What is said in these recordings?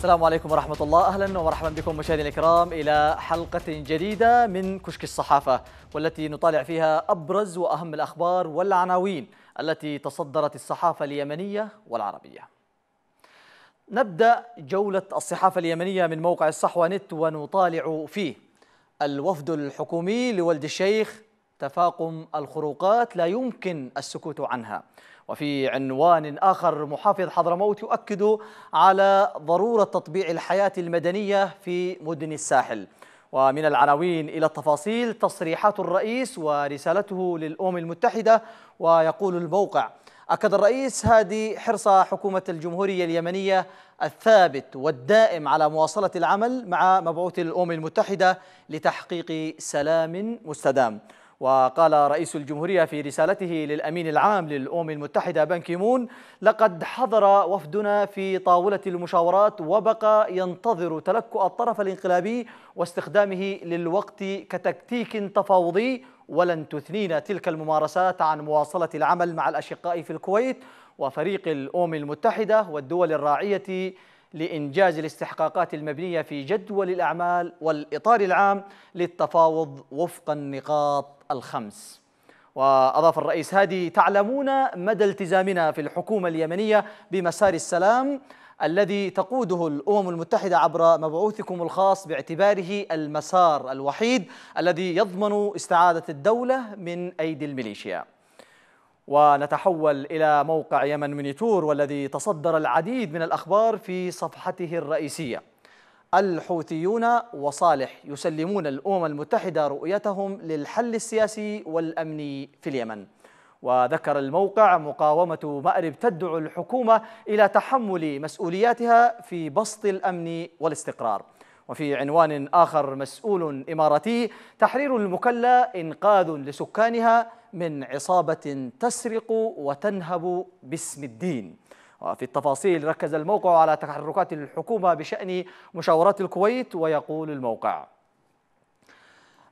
السلام عليكم ورحمة الله أهلا ومرحبا بكم مشاهدينا الكرام إلى حلقة جديدة من كشك الصحافة والتي نطالع فيها أبرز وأهم الأخبار والعناوين التي تصدرت الصحافة اليمنية والعربية نبدأ جولة الصحافة اليمنية من موقع الصحوة نت ونطالع فيه الوفد الحكومي لولد الشيخ تفاقم الخروقات لا يمكن السكوت عنها وفي عنوان آخر محافظ حضرموت يؤكد على ضرورة تطبيع الحياة المدنية في مدن الساحل ومن العناوين إلى التفاصيل تصريحات الرئيس ورسالته للأمم المتحدة ويقول الموقع أكد الرئيس هادي حرص حكومة الجمهورية اليمنية الثابت والدائم على مواصلة العمل مع مبعوث الأمم المتحدة لتحقيق سلام مستدام وقال رئيس الجمهورية في رسالته للأمين العام للأمم المتحدة بان كيمون لقد حضر وفدنا في طاولة المشاورات وبقى ينتظر تلكؤ الطرف الانقلابي واستخدامه للوقت كتكتيك تفاوضي ولن تثنينا تلك الممارسات عن مواصلة العمل مع الأشقاء في الكويت وفريق الأمم المتحدة والدول الراعية لإنجاز الاستحقاقات المبنية في جدول الأعمال والإطار العام للتفاوض وفق النقاط الخمس وأضاف الرئيس هادي تعلمون مدى التزامنا في الحكومة اليمنية بمسار السلام الذي تقوده الأمم المتحدة عبر مبعوثكم الخاص باعتباره المسار الوحيد الذي يضمن استعادة الدولة من أيدي الميليشيا ونتحول إلى موقع يمن مونيتور والذي تصدر العديد من الأخبار في صفحته الرئيسية الحوثيون وصالح يسلمون الأمم المتحدة رؤيتهم للحل السياسي والأمني في اليمن وذكر الموقع مقاومة مأرب تدعو الحكومة إلى تحمل مسؤولياتها في بسط الأمن والاستقرار وفي عنوان آخر مسؤول إماراتي تحرير المكلا إنقاذ لسكانها من عصابة تسرق وتنهب باسم الدين وفي التفاصيل ركز الموقع على تحركات الحكومة بشأن مشاورات الكويت ويقول الموقع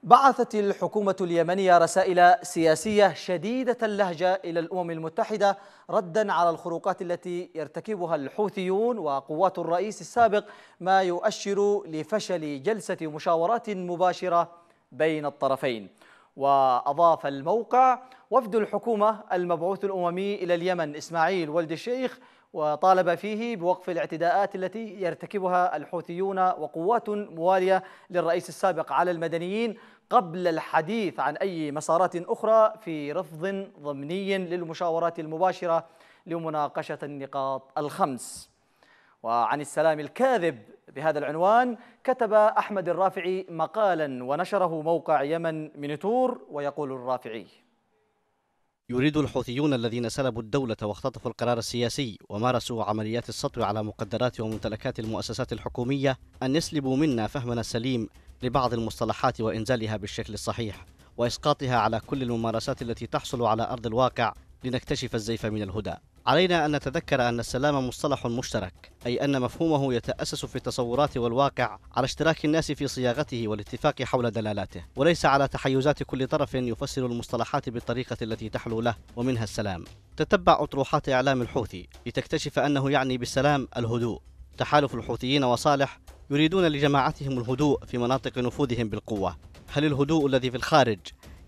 بعثت الحكومة اليمنية رسائل سياسية شديدة اللهجة إلى الأمم المتحدة ردا على الخروقات التي يرتكبها الحوثيون وقوات الرئيس السابق ما يؤشر لفشل جلسة مشاورات مباشرة بين الطرفين وأضاف الموقع وفد الحكومة المبعوث الأممي إلى اليمن إسماعيل ولد الشيخ وطالب فيه بوقف الاعتداءات التي يرتكبها الحوثيون وقوات موالية للرئيس السابق على المدنيين قبل الحديث عن أي مسارات أخرى في رفض ضمني للمشاورات المباشرة لمناقشة النقاط الخمس وعن السلام الكاذب بهذا العنوان كتب أحمد الرافعي مقالا ونشره موقع يمن منتور ويقول الرافعي يريد الحوثيون الذين سلبوا الدولة واختطفوا القرار السياسي ومارسوا عمليات السطو على مقدرات وممتلكات المؤسسات الحكومية أن يسلبوا منا فهمنا السليم لبعض المصطلحات وإنزالها بالشكل الصحيح وإسقاطها على كل الممارسات التي تحصل على أرض الواقع لنكتشف الزيف من الهدى علينا أن نتذكر أن السلام مصطلح مشترك أي أن مفهومه يتأسس في التصورات والواقع على اشتراك الناس في صياغته والاتفاق حول دلالاته وليس على تحيزات كل طرف يفسر المصطلحات بالطريقة التي تحلو له ومنها السلام تتبع أطروحات إعلام الحوثي لتكتشف أنه يعني بالسلام الهدوء تحالف الحوثيين وصالح يريدون لجماعتهم الهدوء في مناطق نفوذهم بالقوة هل الهدوء الذي في الخارج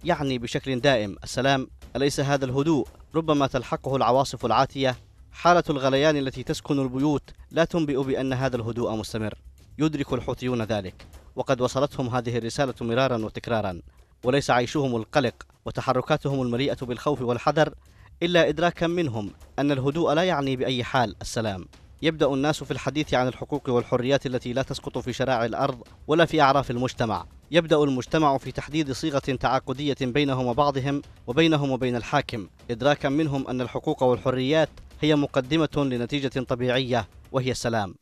يعني بشكل دائم السلام أليس هذا الهدوء ربما تلحقه العواصف العاتية؟ حالة الغليان التي تسكن البيوت لا تنبئ بأن هذا الهدوء مستمر يدرك الحوثيون ذلك وقد وصلتهم هذه الرسالة مرارا وتكرارا وليس عيشهم القلق وتحركاتهم المليئة بالخوف والحذر إلا إدراكا منهم أن الهدوء لا يعني بأي حال السلام يبدأ الناس في الحديث عن الحقوق والحريات التي لا تسقط في شرائع الأرض ولا في أعراف المجتمع يبدأ المجتمع في تحديد صيغة تعاقدية بينهم وبعضهم وبينهم وبين الحاكم إدراكا منهم أن الحقوق والحريات هي مقدمة لنتيجة طبيعية وهي السلام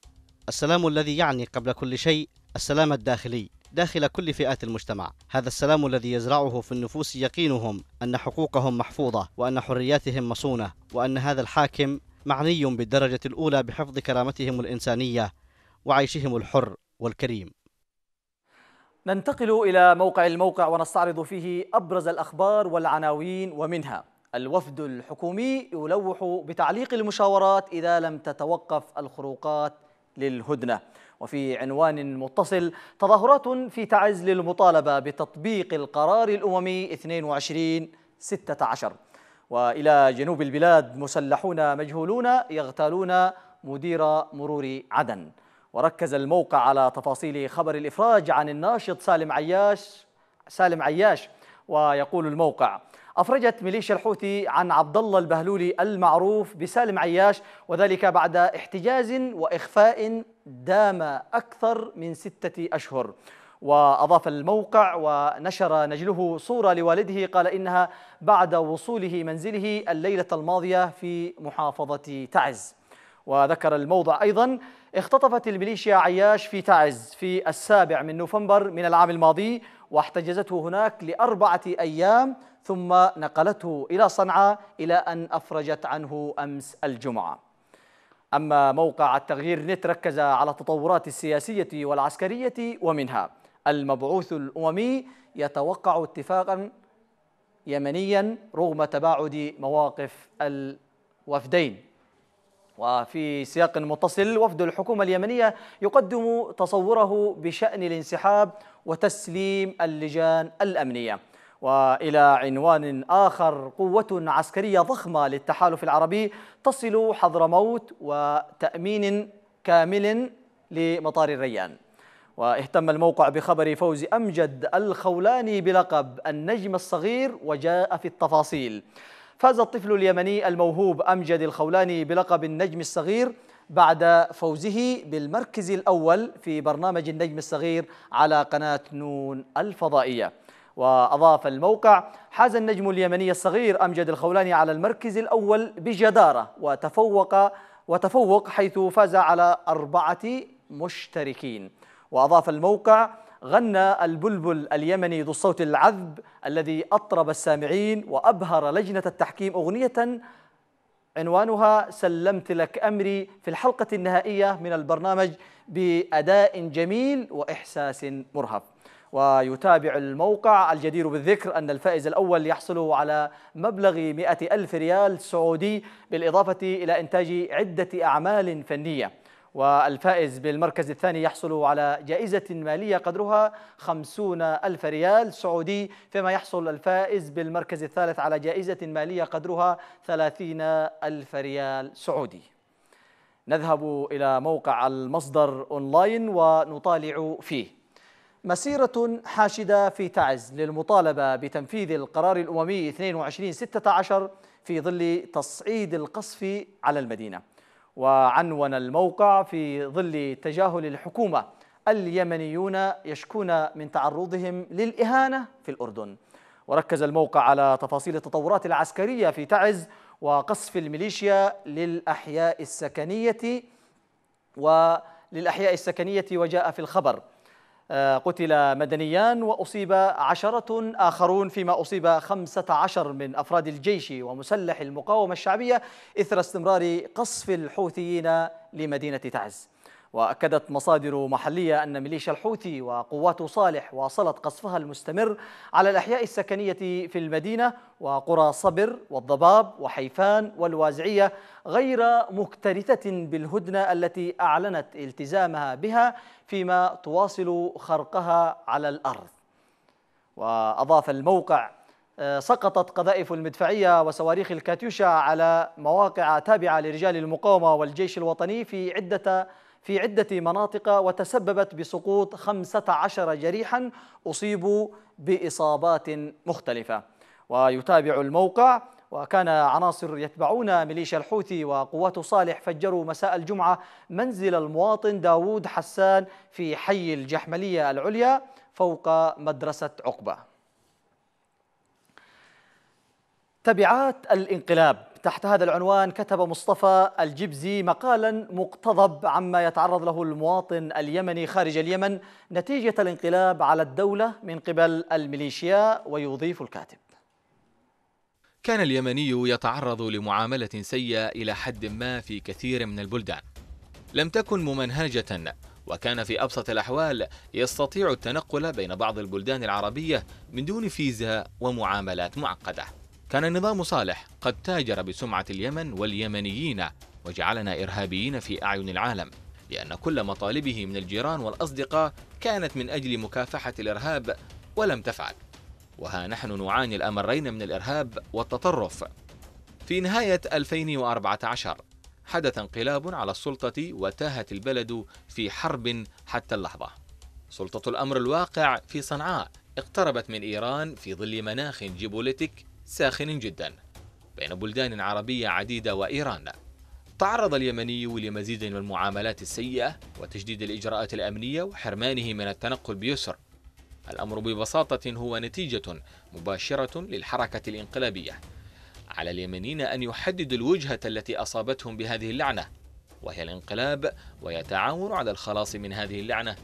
السلام الذي يعني قبل كل شيء السلام الداخلي داخل كل فئات المجتمع هذا السلام الذي يزرعه في النفوس يقينهم أن حقوقهم محفوظة وأن حرياتهم مصونة وأن هذا الحاكم معني بالدرجة الأولى بحفظ كرامتهم الإنسانية وعيشهم الحر والكريم ننتقل إلى موقع الموقع ونستعرض فيه أبرز الأخبار والعناوين ومنها الوفد الحكومي يلوح بتعليق المشاورات إذا لم تتوقف الخروقات للهدنة وفي عنوان متصل تظاهرات في تعز للمطالبة بتطبيق القرار الأممي 22 16 وإلى جنوب البلاد مسلحون مجهولون يغتالون مدير مرور عدن وركز الموقع على تفاصيل خبر الإفراج عن الناشط سالم عياش سالم عياش ويقول الموقع أفرجت ميليشيا الحوثي عن عبد الله البهلولي المعروف بسالم عياش وذلك بعد احتجاز وإخفاء دام أكثر من ستة أشهر وأضاف الموقع ونشر نجله صورة لوالده قال إنها بعد وصوله منزله الليلة الماضية في محافظة تعز وذكر الموضع أيضا اختطفت الميليشيا عياش في تعز في السابع من نوفمبر من العام الماضي واحتجزته هناك لأربعة أيام ثم نقلته إلى صنعاء إلى أن أفرجت عنه أمس الجمعة أما موقع التغيير نت ركز على التطورات السياسية والعسكرية ومنها المبعوث الأممي يتوقع اتفاقا يمنيا رغم تباعد مواقف الوفدين وفي سياق متصل وفد الحكومة اليمنية يقدم تصوره بشأن الانسحاب وتسليم اللجان الأمنية وإلى عنوان آخر قوة عسكرية ضخمة للتحالف العربي تصل موت وتأمين كامل لمطار الريان واهتم الموقع بخبر فوز أمجد الخولاني بلقب النجم الصغير وجاء في التفاصيل فاز الطفل اليمني الموهوب أمجد الخولاني بلقب النجم الصغير بعد فوزه بالمركز الأول في برنامج النجم الصغير على قناة نون الفضائية وأضاف الموقع حاز النجم اليمني الصغير أمجد الخولاني على المركز الأول بجدارة وتفوق وتفوق حيث فاز على أربعة مشتركين وأضاف الموقع غنى البلبل اليمني ذو الصوت العذب الذي أطرب السامعين وأبهر لجنة التحكيم أغنية عنوانها سلمت لك أمري في الحلقة النهائية من البرنامج بأداء جميل وإحساس مرهف ويتابع الموقع الجدير بالذكر أن الفائز الأول يحصل على مبلغ مئة ألف ريال سعودي بالإضافة إلى إنتاج عدة أعمال فنية والفائز بالمركز الثاني يحصل على جائزة مالية قدرها خمسون ألف ريال سعودي فيما يحصل الفائز بالمركز الثالث على جائزة مالية قدرها ثلاثين ألف ريال سعودي نذهب إلى موقع المصدر أونلاين ونطالع فيه مسيرة حاشدة في تعز للمطالبة بتنفيذ القرار الأممي 2216 في ظل تصعيد القصف على المدينة وعنون الموقع في ظل تجاهل الحكومة اليمنيون يشكون من تعرضهم للإهانة في الأردن وركز الموقع على تفاصيل التطورات العسكرية في تعز وقصف الميليشيا للأحياء السكنية وللأحياء السكنية وجاء في الخبر آه، قتل مدنيان وأصيب عشرة آخرون فيما أصيب خمسة عشر من أفراد الجيش ومسلح المقاومة الشعبية إثر استمرار قصف الحوثيين لمدينة تعز وأكدت مصادر محلية أن ميليشيا الحوثي وقوات صالح واصلت قصفها المستمر على الأحياء السكنية في المدينة وقرى صبر والضباب وحيفان والوازعية غير مكترثة بالهدنة التي أعلنت التزامها بها فيما تواصل خرقها على الأرض وأضاف الموقع آه، سقطت قذائف المدفعية وصواريخ الكاتيوشا على مواقع تابعة لرجال المقاومة والجيش الوطني في عدة في عدة مناطق وتسببت بسقوط 15 جريحا أصيبوا بإصابات مختلفة ويتابع الموقع وكان عناصر يتبعون ميليشيا الحوثي وقوات صالح فجروا مساء الجمعة منزل المواطن داوود حسان في حي الجحملية العليا فوق مدرسة عقبة تبعات الانقلاب تحت هذا العنوان كتب مصطفى الجبزي مقالا مقتضب عما يتعرض له المواطن اليمني خارج اليمن نتيجة الانقلاب على الدولة من قبل الميليشيا ويضيف الكاتب كان اليمني يتعرض لمعاملة سيئة إلى حد ما في كثير من البلدان لم تكن ممنهجة وكان في أبسط الأحوال يستطيع التنقل بين بعض البلدان العربية من دون فيزا ومعاملات معقدة كان النظام صالح قد تاجر بسمعة اليمن واليمنيين وجعلنا إرهابيين في أعين العالم لأن كل مطالبه من الجيران والأصدقاء كانت من أجل مكافحة الإرهاب ولم تفعل وها نحن نعاني الأمرين من الإرهاب والتطرف في نهاية 2014 حدث انقلاب على السلطة وتاهت البلد في حرب حتى اللحظة سلطة الأمر الواقع في صنعاء اقتربت من إيران في ظل مناخ جيبوليتيك ساخن جدا بين بلدان عربية عديدة وإيران تعرض اليمني لمزيد من المعاملات السيئة وتجديد الإجراءات الأمنية وحرمانه من التنقل بيسر الأمر ببساطة هو نتيجة مباشرة للحركة الإنقلابية على اليمنيين أن يحددوا الوجهة التي أصابتهم بهذه اللعنة وهي الانقلاب ويتعاونوا على الخلاص من هذه اللعنة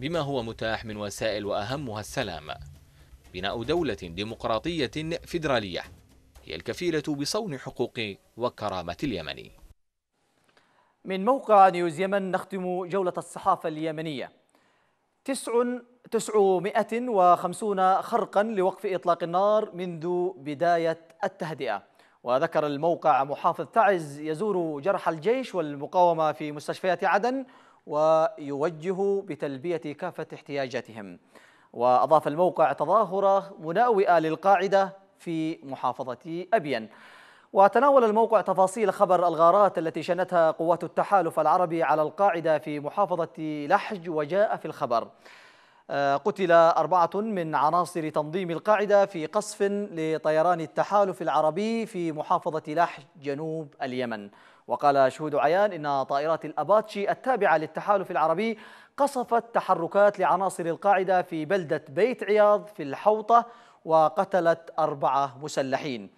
بما هو متاح من وسائل وأهمها السلام بناء دولة ديمقراطية فيدرالية هي الكفيلة بصون حقوق وكرامة اليمني من موقع نيوز يمن نختم جولة الصحافة اليمنية تسع تسعمائة وخمسون خرقا لوقف إطلاق النار منذ بداية التهدئة وذكر الموقع محافظ تعز يزور جرحى الجيش والمقاومة في مستشفيات عدن ويوجه بتلبية كافة احتياجاتهم وأضاف الموقع تظاهرة مناوئة للقاعدة في محافظة أبين وتناول الموقع تفاصيل خبر الغارات التي شنتها قوات التحالف العربي على القاعدة في محافظة لحج وجاء في الخبر آه، قتل أربعة من عناصر تنظيم القاعدة في قصف لطيران التحالف العربي في محافظة لحج جنوب اليمن وقال شهود عيان إن طائرات الأباتشي التابعة للتحالف العربي قصفت تحركات لعناصر القاعدة في بلدة بيت عياض في الحوطة وقتلت أربعة مسلحين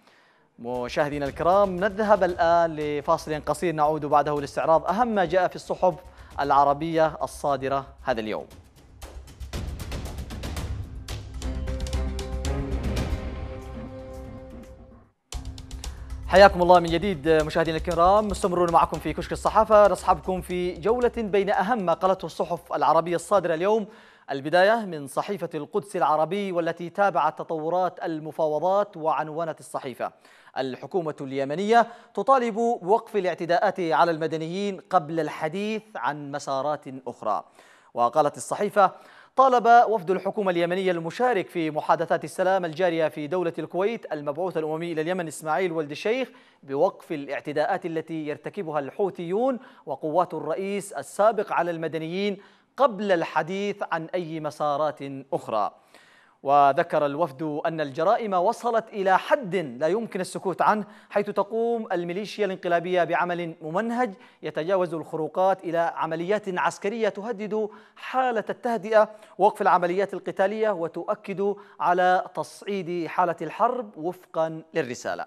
مشاهدينا الكرام نذهب الآن لفاصل قصير نعود بعده لاستعراض أهم ما جاء في الصحف العربية الصادرة هذا اليوم حياكم الله من جديد مشاهدينا الكرام مستمرون معكم في كشك الصحافة نصحبكم في جولة بين أهم ما قالته الصحف العربية الصادرة اليوم البداية من صحيفة القدس العربي والتي تابعت تطورات المفاوضات وعنونت الصحيفة الحكومة اليمنية تطالب بوقف الاعتداءات على المدنيين قبل الحديث عن مسارات أخرى وقالت الصحيفة طالب وفد الحكومة اليمنية المشارك في محادثات السلام الجارية في دولة الكويت المبعوث الأممي إلى اليمن إسماعيل ولد الشيخ بوقف الاعتداءات التي يرتكبها الحوثيون وقوات الرئيس السابق على المدنيين قبل الحديث عن أي مسارات أخرى وذكر الوفد أن الجرائم وصلت إلى حد لا يمكن السكوت عنه حيث تقوم الميليشيا الانقلابية بعمل ممنهج يتجاوز الخروقات إلى عمليات عسكرية تهدد حالة التهدئة ووقف العمليات القتالية وتؤكد على تصعيد حالة الحرب وفقا للرسالة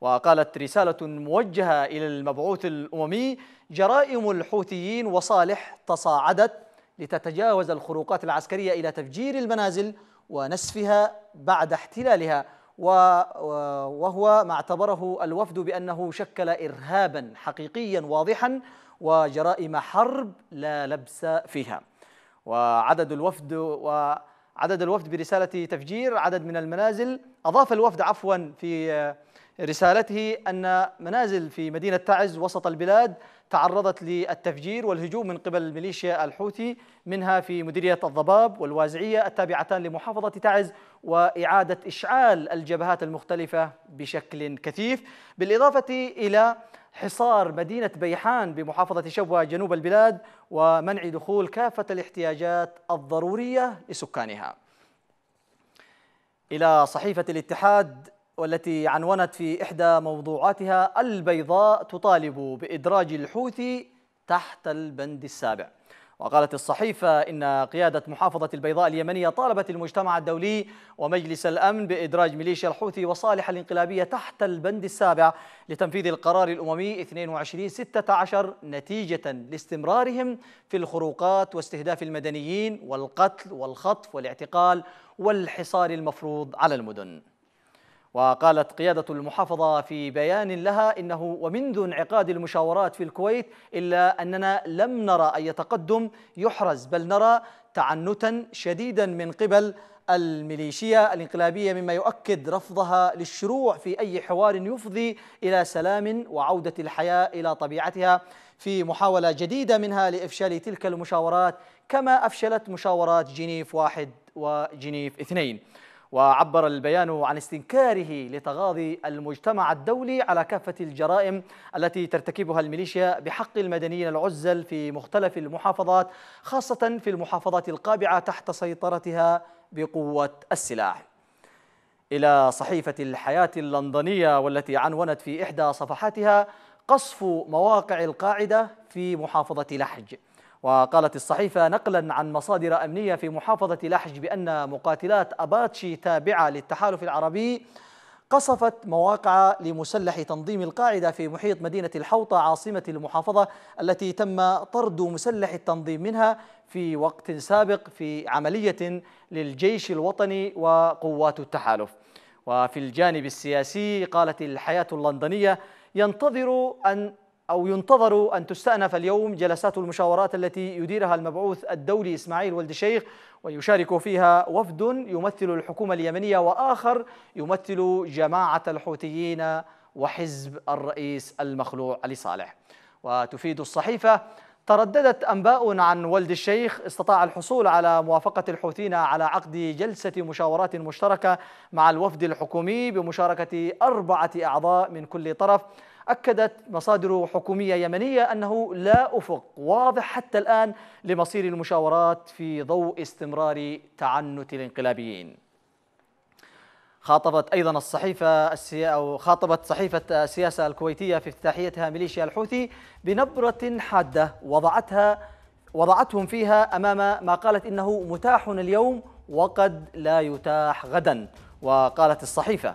وقالت رسالة موجهة إلى المبعوث الأممي جرائم الحوثيين وصالح تصاعدت لتتجاوز الخروقات العسكرية إلى تفجير المنازل ونسفها بعد احتلالها وهو ما اعتبره الوفد بأنه شكل إرهابا حقيقيا واضحا وجرائم حرب لا لبس فيها وعدد الوفد وعدد الوفد برسالة تفجير عدد من المنازل أضاف الوفد عفوا في رسالته أن منازل في مدينة تعز وسط البلاد تعرضت للتفجير والهجوم من قبل الميليشيا الحوثي منها في مديرية الضباب والوازعية التابعتان لمحافظة تعز وإعادة إشعال الجبهات المختلفة بشكل كثيف بالإضافة إلى حصار مدينة بيحان بمحافظة شبوة جنوب البلاد ومنع دخول كافة الاحتياجات الضرورية لسكانها إلى صحيفة الاتحاد والتي عنونت في إحدى موضوعاتها البيضاء تطالب بإدراج الحوثي تحت البند السابع وقالت الصحيفة إن قيادة محافظة البيضاء اليمنية طالبت المجتمع الدولي ومجلس الأمن بإدراج ميليشيا الحوثي وصالح الانقلابية تحت البند السابع لتنفيذ القرار الاممي 2216 نتيجة لاستمرارهم في الخروقات واستهداف المدنيين والقتل والخطف والاعتقال والحصار المفروض على المدن وقالت قيادة المحافظة في بيان لها إنه ومنذ انعقاد المشاورات في الكويت إلا أننا لم نرى أي تقدم يحرز بل نرى تعنتا شديدا من قبل الميليشيا الانقلابية مما يؤكد رفضها للشروع في أي حوار يفضي إلى سلام وعودة الحياة إلى طبيعتها في محاولة جديدة منها لإفشال تلك المشاورات كما أفشلت مشاورات جنيف واحد وجنيف اثنين وعبر البيان عن استنكاره لتغاضي المجتمع الدولي على كافة الجرائم التي ترتكبها الميليشيا بحق المدنيين العزل في مختلف المحافظات خاصة في المحافظات القابعة تحت سيطرتها بقوة السلاح إلى صحيفة الحياة اللندنية والتي عنونت في إحدى صفحاتها قصف مواقع القاعدة في محافظة لحج وقالت الصحيفة نقلا عن مصادر أمنية في محافظة لحج بأن مقاتلات أباتشي تابعة للتحالف العربي قصفت مواقع لمسلح تنظيم القاعدة في محيط مدينة الحوطة عاصمة المحافظة التي تم طرد مسلح التنظيم منها في وقت سابق في عملية للجيش الوطني وقوات التحالف وفي الجانب السياسي قالت الحياة اللندنية ينتظر أن أو ينتظر أن تستأنف اليوم جلسات المشاورات التي يديرها المبعوث الدولي إسماعيل ولد الشيخ ويشارك فيها وفد يمثل الحكومة اليمنية وآخر يمثل جماعة الحوثيين وحزب الرئيس المخلوع علي صالح وتفيد الصحيفة ترددت أنباء عن ولد الشيخ استطاع الحصول على موافقة الحوثيين على عقد جلسة مشاورات مشتركة مع الوفد الحكومي بمشاركة أربعة أعضاء من كل طرف أكدت مصادر حكومية يمنية أنه لا أفق واضح حتى الآن لمصير المشاورات في ضوء استمرار تعنت الانقلابيين خاطبت أيضا الصحيفة السيا... أو خاطبت صحيفة السياسة الكويتية في افتتاحيتها ميليشيا الحوثي بنبرة حادة وضعتها وضعتهم فيها أمام ما قالت إنه متاح اليوم وقد لا يتاح غدا وقالت الصحيفة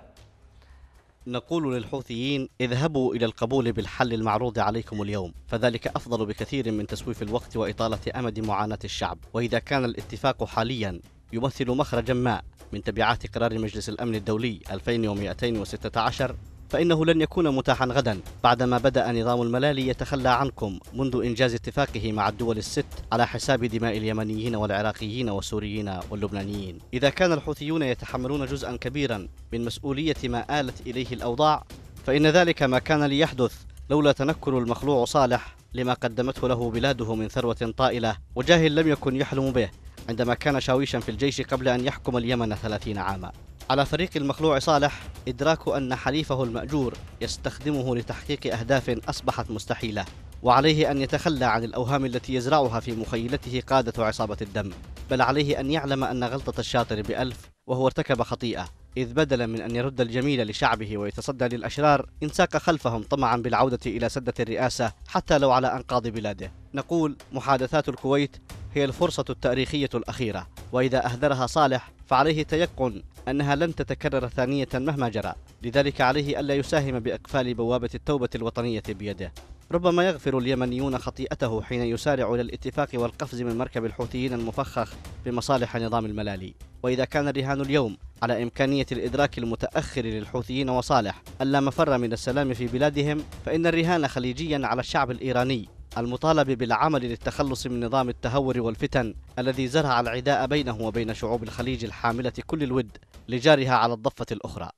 نقول للحوثيين اذهبوا إلى القبول بالحل المعروض عليكم اليوم فذلك أفضل بكثير من تسويف الوقت وإطالة أمد معاناة الشعب وإذا كان الاتفاق حاليا يمثل مخرجا ما من تبعات قرار مجلس الأمن الدولي 2216 فإنه لن يكون متاحا غدا بعدما بدأ نظام الملالي يتخلى عنكم منذ إنجاز اتفاقه مع الدول الست على حساب دماء اليمنيين والعراقيين والسوريين واللبنانيين إذا كان الحوثيون يتحملون جزءا كبيرا من مسؤولية ما آلت إليه الأوضاع فإن ذلك ما كان ليحدث لولا تنكر المخلوع صالح لما قدمته له بلاده من ثروة طائلة وجاهل لم يكن يحلم به عندما كان شاويشا في الجيش قبل أن يحكم اليمن ثلاثين عاما على فريق المخلوع صالح إدراك أن حليفه المأجور يستخدمه لتحقيق أهداف أصبحت مستحيلة وعليه أن يتخلى عن الأوهام التي يزرعها في مخيلته قادة عصابة الدم بل عليه أن يعلم أن غلطة الشاطر بألف وهو ارتكب خطيئة إذ بدلا من أن يرد الجميل لشعبه ويتصدى للأشرار انساك خلفهم طمعا بالعودة إلى سدة الرئاسة حتى لو على أنقاض بلاده نقول محادثات الكويت هي الفرصة التاريخية الأخيرة وإذا أهدرها صالح فعليه تيقن أنها لن تتكرر ثانية مهما جرى لذلك عليه ألا يساهم بإقفال بوابة التوبة الوطنية بيده ربما يغفر اليمنيون خطيئته حين يسارع إلى الاتفاق والقفز من مركب الحوثيين المفخخ بمصالح نظام الملالي وإذا كان الرهان اليوم على إمكانية الإدراك المتأخر للحوثيين وصالح ألا مفر من السلام في بلادهم فإن الرهان خليجيا على الشعب الإيراني المطالب بالعمل للتخلص من نظام التهور والفتن الذي زرع العداء بينه وبين شعوب الخليج الحاملة كل الود لجارها على الضفة الأخرى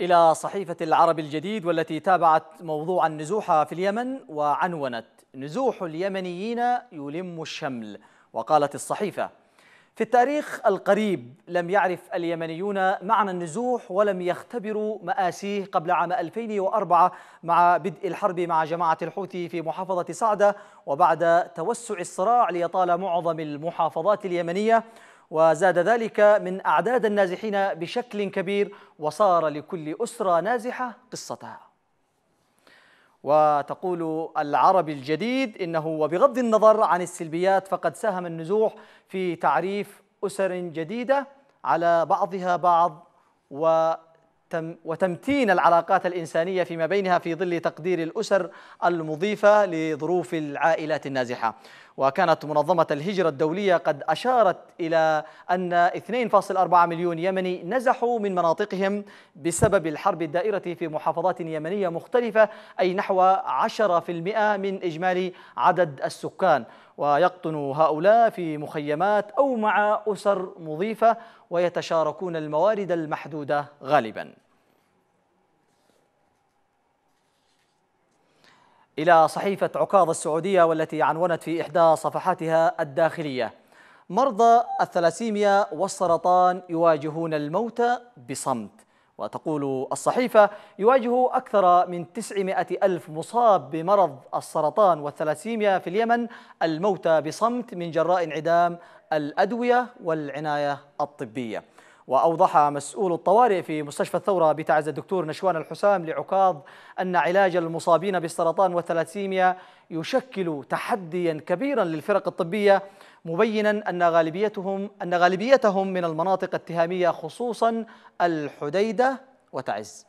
إلى صحيفة العرب الجديد والتي تابعت موضوع النزوح في اليمن وعنونت نزوح اليمنيين يلم الشمل وقالت الصحيفة في التاريخ القريب لم يعرف اليمنيون معنى النزوح ولم يختبروا مآسيه قبل عام 2004 مع بدء الحرب مع جماعة الحوثي في محافظة صعدة وبعد توسع الصراع ليطال معظم المحافظات اليمنية وزاد ذلك من أعداد النازحين بشكل كبير وصار لكل أسرة نازحة قصتها وتقول العربي الجديد إنه وبغض النظر عن السلبيات فقد ساهم النزوح في تعريف أسر جديدة على بعضها بعض و وتمتين العلاقات الإنسانية فيما بينها في ظل تقدير الأسر المضيفة لظروف العائلات النازحة وكانت منظمة الهجرة الدولية قد أشارت إلى أن 2.4 مليون يمني نزحوا من مناطقهم بسبب الحرب الدائرة في محافظات يمنية مختلفة أي نحو 10% من إجمالي عدد السكان ويقطن هؤلاء في مخيمات أو مع أسر مضيفة ويتشاركون الموارد المحدودة غالباً إلى صحيفة عكاظ السعودية والتي عنونت في إحدى صفحاتها الداخلية مرضى الثلاسيميا والسرطان يواجهون الموت بصمت وتقول الصحيفة يواجه أكثر من 900 ألف مصاب بمرض السرطان والثلاسيميا في اليمن الموت بصمت من جراء انعدام الأدوية والعناية الطبية وأوضح مسؤول الطوارئ في مستشفى الثورة بتعز الدكتور نشوان الحسام لعكاظ أن علاج المصابين بالسرطان والثلاسيميا يشكل تحديا كبيرا للفرق الطبية مبينا أن غالبيتهم, أن غالبيتهم من المناطق التهامية خصوصا الحديدة وتعز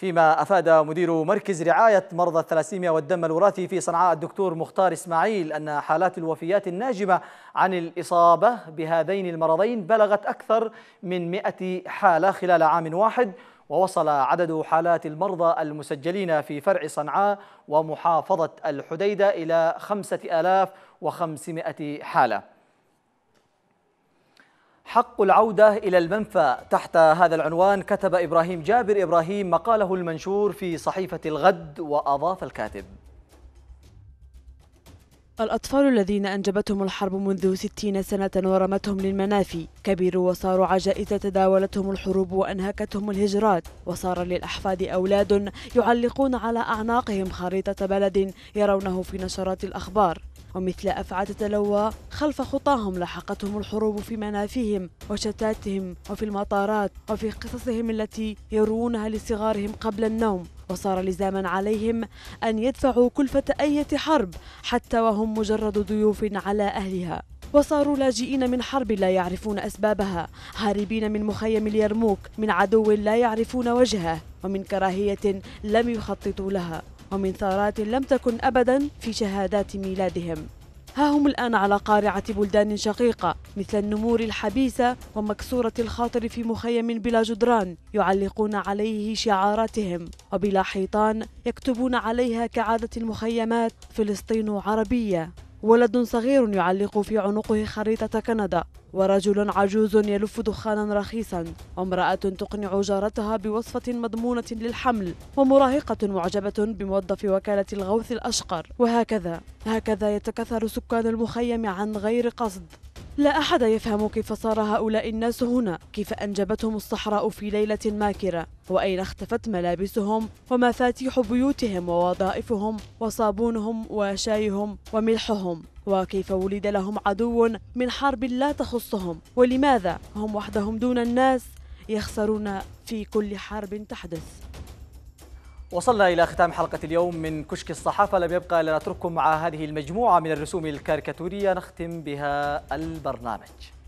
فيما أفاد مدير مركز رعاية مرضى الثلاسيميا والدم الوراثي في صنعاء الدكتور مختار إسماعيل أن حالات الوفيات الناجمة عن الإصابة بهذين المرضين بلغت أكثر من 100 حالة خلال عام واحد ووصل عدد حالات المرضى المسجلين في فرع صنعاء ومحافظة الحديدة إلى 5500 حالة حق العودة إلى المنفى تحت هذا العنوان كتب إبراهيم جابر إبراهيم مقاله المنشور في صحيفة الغد وأضاف الكاتب الأطفال الذين أنجبتهم الحرب منذ ستين سنة ورمتهم للمنافي كبروا وصاروا عجائز تداولتهم الحروب وأنهكتهم الهجرات وصار للأحفاد أولاد يعلقون على أعناقهم خريطة بلد يرونه في نشرات الأخبار ومثل أفعى تتلوى خلف خطاهم لحقتهم الحروب في منافيهم وشتاتهم وفي المطارات وفي قصصهم التي يروونها لصغارهم قبل النوم وصار لزاما عليهم أن يدفعوا كلفة أية حرب حتى وهم مجرد ضيوف على أهلها وصاروا لاجئين من حرب لا يعرفون أسبابها هاربين من مخيم اليرموك من عدو لا يعرفون وجهه ومن كراهية لم يخططوا لها ومن ثارات لم تكن أبدا في شهادات ميلادهم ها هم الآن على قارعة بلدان شقيقة مثل النمور الحبيسة ومكسورة الخاطر في مخيم بلا جدران يعلقون عليه شعاراتهم وبلا حيطان يكتبون عليها كعادة المخيمات فلسطين عربية ولد صغير يعلق في عنقه خريطة كندا ورجل عجوز يلف دخانا رخيصا وامرأة تقنع جارتها بوصفة مضمونة للحمل ومراهقة معجبة بموظف وكالة الغوث الأشقر وهكذا هكذا يتكثر سكان المخيم عن غير قصد لا أحد يفهم كيف صار هؤلاء الناس هنا كيف أنجبتهم الصحراء في ليلة ماكرة وأين اختفت ملابسهم ومفاتيح بيوتهم ووظائفهم وصابونهم وشايهم وملحهم وكيف ولد لهم عدو من حرب لا تخصهم ولماذا هم وحدهم دون الناس يخسرون في كل حرب تحدث وصلنا إلى ختام حلقة اليوم من كشك الصحافة لم يبقى إلا نترككم مع هذه المجموعة من الرسوم الكاريكاتورية نختم بها البرنامج